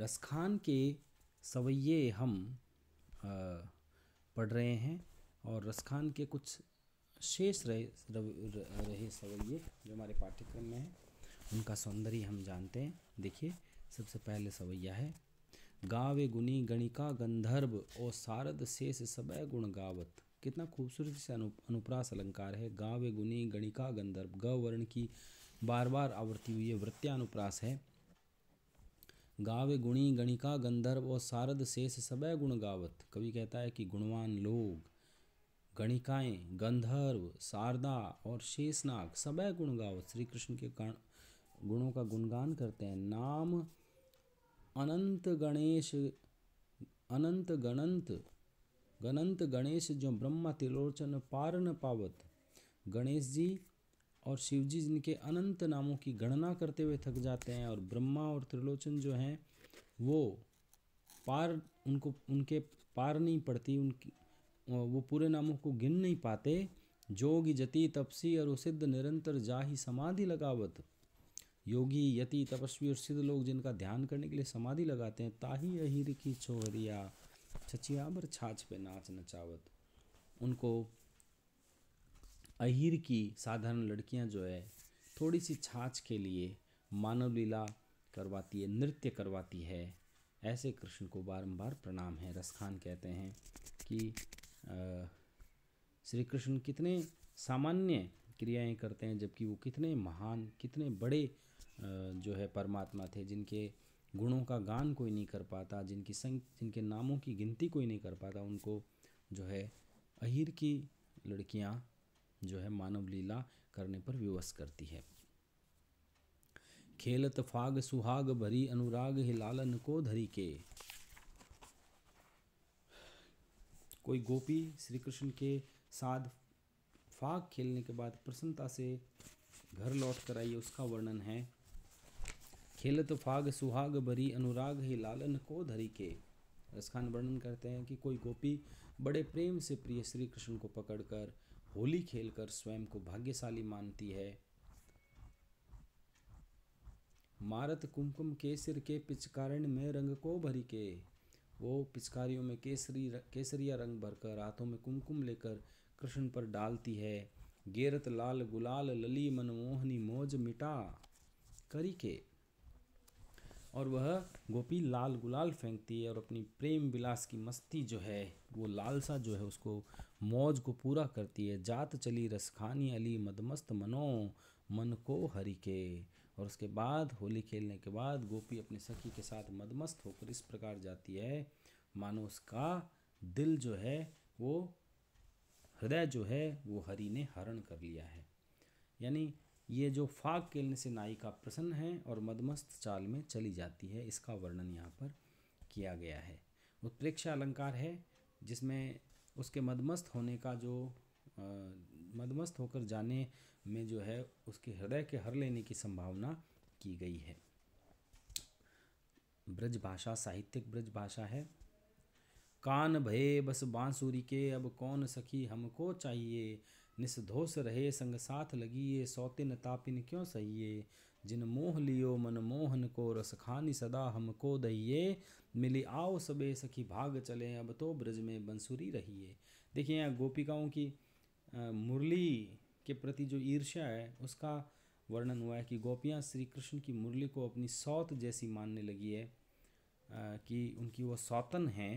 रसखान के सवैये हम पढ़ रहे हैं और रसखान के कुछ शेष रहे रहे सवैये जो हमारे पाठ्यक्रम में हैं उनका सौंदर्य हम जानते हैं देखिए सबसे पहले सवैया है गावे गुनी गणिका गंधर्व और शारद शेष सबै गुण गावत कितना खूबसूरत से अनु अनुप्रास अलंकार है गावे गुनी गणिका गंधर्व गवर्ण की बार बार आवर्ती हुई वृत्यानुप्रास है गावे गुणी गणिका गंधर्व और शारद शेष सब गुण गावत कवि कहता है कि गुणवान लोग गणिकाएं गंधर्व शारदा और शेषनाग सब गुण गावत श्री कृष्ण के गुणों का गुणगान करते हैं नाम अनंत गणेश अनंत गणंत गणंत गणेश जो ब्रह्मा त्रिलोचन पार न पावत गणेश जी और शिवजी जिनके अनंत नामों की गणना करते हुए थक जाते हैं और ब्रह्मा और त्रिलोचन जो हैं वो पार उनको उनके पार नहीं पड़ती उनकी वो पूरे नामों को गिन नहीं पाते जोगी जति तपसी और सिद्ध निरंतर जा ही समाधि लगावत योगी यति तपस्वी और सिद्ध लोग जिनका ध्यान करने के लिए समाधि लगाते हैं ताही अहिर की छोहरिया छचियाबर छाछ पे नाच नचावत उनको अहिर की साधारण लड़कियां जो है थोड़ी सी छाछ के लिए मानव लीला करवाती है नृत्य करवाती है ऐसे कृष्ण को बारंबार प्रणाम है रसखान कहते हैं कि श्री कृष्ण कितने सामान्य क्रियाएं करते हैं जबकि वो कितने महान कितने बड़े जो है परमात्मा थे जिनके गुणों का गान कोई नहीं कर पाता जिनकी संग जिनके नामों की गिनती कोई नहीं कर पाता उनको जो है अहिर की लड़कियां जो है मानव लीला करने पर विवश करती है खेलत फाग सुहाग भरी अनुराग हिलालन को धरी के कोई गोपी श्री कृष्ण के साथ फाग खेलने के बाद प्रसन्नता से घर लौट कर आई उसका वर्णन है खेलत फाग सुहाग भरी अनुराग ही लालन को धरी के रसखान वर्णन करते हैं कि कोई गोपी बड़े प्रेम से प्रिय श्री कृष्ण को पकड़कर होली खेलकर स्वयं को भाग्यशाली मानती है मारत कुमकुम केसर के पिचकारण में रंग को भरी के वो पिचकारियों में केसरी केसरिया रंग भरकर हाथों में कुमकुम लेकर कृष्ण पर डालती है गेरत लाल गुलाल लली मनमोहनी मौज मिटा करी के और वह गोपी लाल गुलाल फेंकती है और अपनी प्रेम विलास की मस्ती जो है वो लालसा जो है उसको मौज को पूरा करती है जात चली रसखानी अली मदमस्त मनो मन को हरी के और उसके बाद होली खेलने के बाद गोपी अपने सखी के साथ मदमस्त होकर इस प्रकार जाती है मानो उसका दिल जो है वो हृदय जो है वो हरि ने हरण कर लिया है यानी ये जो फाग केलने से नायिका प्रसन्न है और मदमस्त चाल में चली जाती है इसका वर्णन यहाँ पर किया गया है उत्प्रेक्षा अलंकार है जिसमें उसके मदमस्त होने का जो आ, मदमस्त होकर जाने में जो है उसके हृदय के हर लेने की संभावना की गई है ब्रज भाषा साहित्यिक ब्रज भाषा है कान भय बस बांसुरी के अब कौन सखी हमको चाहिए निस्धोष रहे संग साथ लगिए सौतिन तापिन क्यों सहिए जिन मोह लियो मन मोहन को रस खानी सदा हमको दहिए मिली आओ सबे सखी भाग चले अब तो ब्रज में बंसुरी रहिए देखिए यहाँ गोपिकाओं की मुरली के प्रति जो ईर्ष्या है उसका वर्णन हुआ है कि गोपियाँ श्री कृष्ण की मुरली को अपनी सौत जैसी मानने लगी है कि उनकी वो सौतन हैं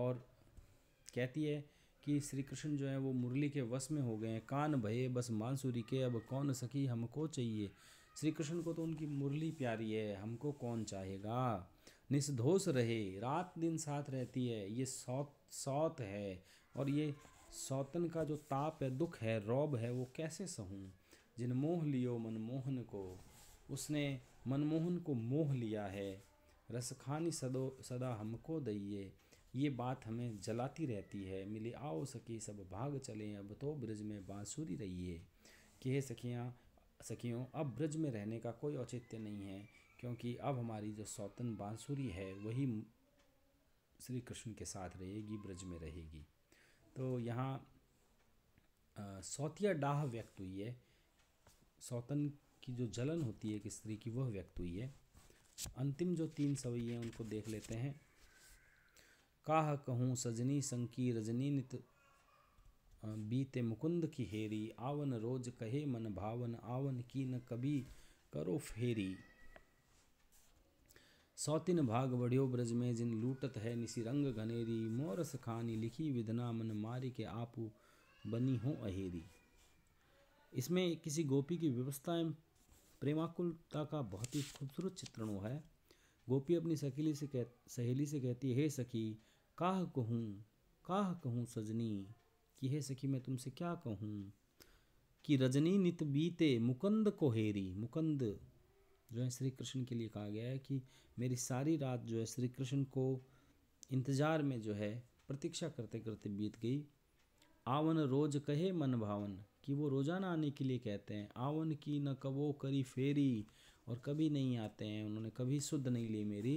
और कहती है कि श्री कृष्ण जो है वो मुरली के वश में हो गए हैं कान भये बस मानसूरी के अब कौन सखी हमको चाहिए श्री कृष्ण को तो उनकी मुरली प्यारी है हमको कौन चाहेगा निस्धोष रहे रात दिन साथ रहती है ये सौत सौत है और ये सौतन का जो ताप है दुख है रौब है वो कैसे सहूँ जिन मोह लियो मनमोहन को उसने मनमोहन को मोह लिया है रसखानी सदो सदा हमको दइए ये बात हमें जलाती रहती है मिले आओ सखी सब भाग चले अब तो ब्रज में बांसुरी रहिए कह सखियाँ सखियों अब ब्रज में रहने का कोई औचित्य नहीं है क्योंकि अब हमारी जो सौतन बांसुरी है वही श्री कृष्ण के साथ रहेगी ब्रज में रहेगी तो यहाँ सौतिया डाह व्यक्त हुई है सौतन की जो जलन होती है एक स्त्री की वह व्यक्त हुई है अंतिम जो तीन सवैये हैं उनको देख लेते हैं काह कहूँ सजनी संकी रजनी नित बीते मुकुंद की हेरी आवन रोज कहे मन भावन आवन की न कभी करो फेरी सौतिन भाग बढ़ियो ब्रज में जिन लूटत है निसी रंग घनेरी मोरस खानी लिखी विधना मन मारी के आपू बनी हो अहेरी इसमें किसी गोपी की व्यवस्था एवं प्रेमाकुलता का बहुत ही खूबसूरत चित्रण हुआ है गोपी अपनी सखीली से कह सहेली से कहती है हे सखी काह कहूँ काह कहूँ सजनी कि हे सखी मैं तुमसे क्या कहूँ कि रजनी नित बीते मुकंद को हेरी मुकंद जो है श्री कृष्ण के लिए कहा गया है कि मेरी सारी रात जो है श्री कृष्ण को इंतजार में जो है प्रतीक्षा करते करते बीत गई आवन रोज कहे मन भावन कि वो रोज़ाना आने के लिए कहते हैं आवन की न कबो करी फेरी और कभी नहीं आते हैं उन्होंने कभी शुद्ध नहीं ली मेरी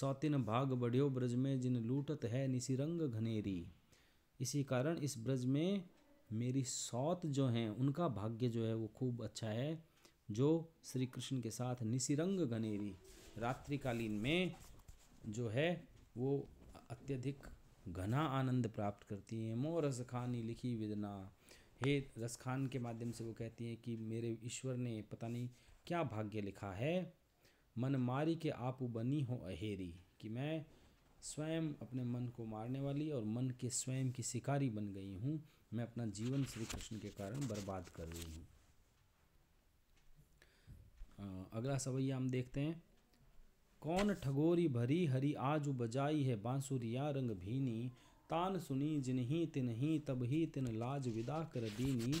सौतिन भाग बढ़ियो ब्रज में जिन लूटत है निसिरंग घनेरी इसी कारण इस ब्रज में मेरी सौत जो हैं उनका भाग्य जो है वो खूब अच्छा है जो श्री कृष्ण के साथ निसिरंग घनेरी रात्रिकालीन में जो है वो अत्यधिक घना आनंद प्राप्त करती हैं मो रसखानी लिखी विदना हे रसखान के माध्यम से वो कहती हैं कि मेरे ईश्वर ने पता नहीं क्या भाग्य लिखा है मन मारी के आपू बनी हो अहेरी कि मैं स्वयं अपने मन को मारने वाली और मन के स्वयं की शिकारी बन गई हूँ मैं अपना जीवन श्री कृष्ण के कारण बर्बाद कर रही हूँ अगला सवैया हम देखते हैं कौन ठगोरी भरी हरी आज बजाई है बांसुरिया रंग भीनी तान सुनी तिन ही तब ही तिन लाज विदा कर दीनी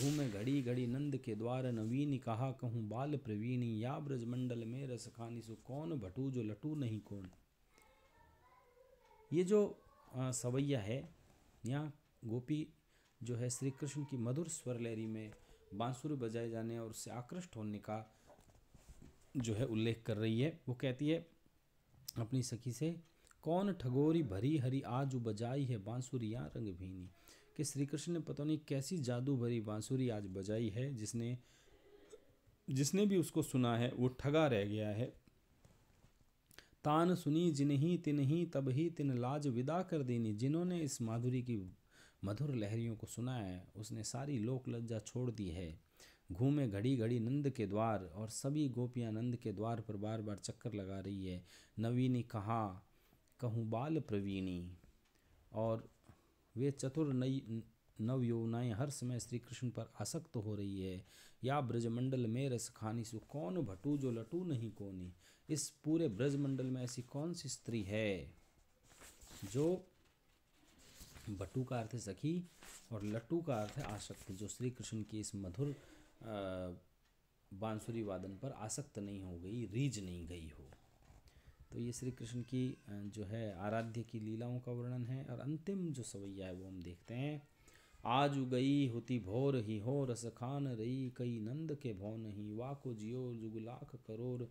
घूमे घड़ी घड़ी नंद के द्वार नवीन कहा कहूँ बाल प्रवीणी या ब्रजमंडल में रस खानी सु कौन भटू जो लटू नहीं कौन ये जो सवैया है यहाँ गोपी जो है श्री कृष्ण की मधुर स्वर लहरी में बांसुरी बजाए जाने और उससे आकृष्ट होने का जो है उल्लेख कर रही है वो कहती है अपनी सखी से कौन ठगोरी भरी हरी आज बजाई है बांसुरियाँ रंग भीनी कि श्री कृष्ण ने पता नहीं कैसी जादू भरी बांसुरी आज बजाई है जिसने जिसने भी उसको सुना है वो ठगा रह गया है तान सुनी जिन्हीं ही तब ही तिन लाज विदा कर देनी जिन्होंने इस माधुरी की मधुर लहरियों को सुना है उसने सारी लोक लज्जा छोड़ दी है घूमे घड़ी घड़ी नंद के द्वार और सभी गोपियाँ नंद के द्वार पर बार बार चक्कर लगा रही है नवीनी कहाँ कहूँ बाल प्रवीणी और वे चतुर नई नव यौवनाएँ हर समय श्री कृष्ण पर आसक्त हो रही है या ब्रजमंडल में रस खानी सु कौन भटू जो लटू नहीं कोनी इस पूरे ब्रजमंडल में ऐसी कौन सी स्त्री है जो भटू का अर्थ है सखी और लट्टू का अर्थ है आसक्त जो श्री कृष्ण की इस मधुर बांसुरी वादन पर आसक्त नहीं हो गई रीझ नहीं गई हो तो ये श्री कृष्ण की जो है आराध्य की लीलाओं का वर्णन है और अंतिम जो सवैया है वो हम देखते हैं आज गई होती भोर ही हो रस खान रही कई नंद के नहीं ही वाको जियो जुगलाख करोर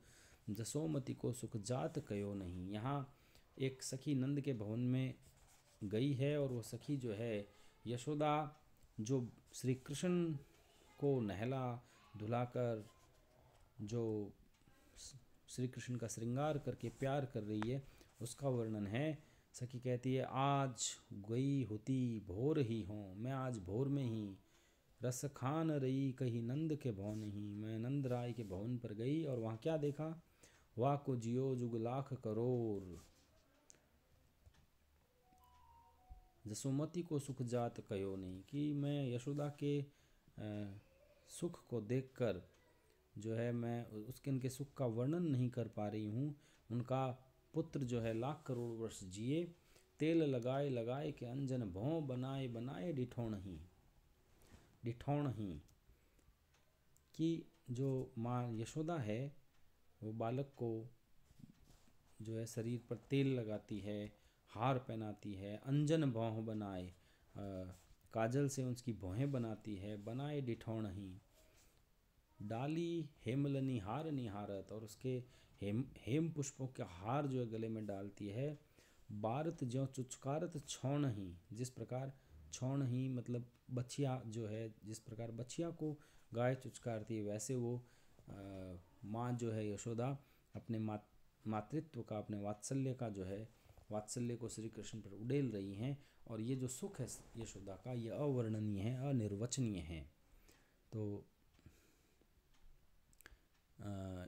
जसोमति को सुख जात कयो नहीं यहाँ एक सखी नंद के भवन में गई है और वो सखी जो है यशोदा जो श्री कृष्ण को नहला धुलाकर जो श्री कृष्ण का श्रृंगार करके प्यार कर रही है उसका वर्णन है सखी कहती है आज गई होती भोर ही हूँ मैं आज भोर में ही रस खान रही कहीं नंद के भवन ही मैं नंद राय के भवन पर गई और वहाँ क्या देखा वाह को जियो जुग लाख करोर जसोमती को सुख जात कहो नहीं कि मैं यशोदा के सुख को देखकर जो है मैं उसके इनके सुख का वर्णन नहीं कर पा रही हूँ उनका पुत्र जो है लाख करोड़ वर्ष जिए तेल लगाए लगाए के अंजन भों बनाए बनाए डिठोण ही डिठौण ही कि जो माँ यशोदा है वो बालक को जो है शरीर पर तेल लगाती है हार पहनाती है अंजन भौह बनाए आ, काजल से उसकी भौहें बनाती है बनाए डिठौण ही डाली हेमल निहार निहारत और उसके हेम हेम पुष्पों के हार जो है गले में डालती है भारत ज्यो चुचकारत छौण ही जिस प्रकार छौण ही मतलब बछिया जो है जिस प्रकार बछिया को गाय चुचकारती है वैसे वो माँ जो है यशोदा अपने मात मातृत्व का अपने वात्सल्य का जो है वात्सल्य को श्री कृष्ण पर उडेल रही हैं और ये जो सुख है यशोदा का ये अवर्णनीय है अनिर्वचनीय है तो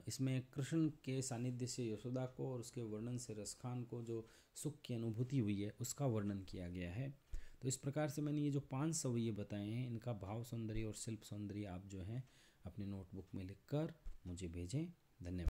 इसमें कृष्ण के सानिध्य से यशोदा को और उसके वर्णन से रसखान को जो सुख की अनुभूति हुई है उसका वर्णन किया गया है तो इस प्रकार से मैंने ये जो पांच सवैये बताए हैं इनका भाव सौंदर्य और शिल्प सौंदर्य आप जो है अपने नोटबुक में लिखकर मुझे भेजें धन्यवाद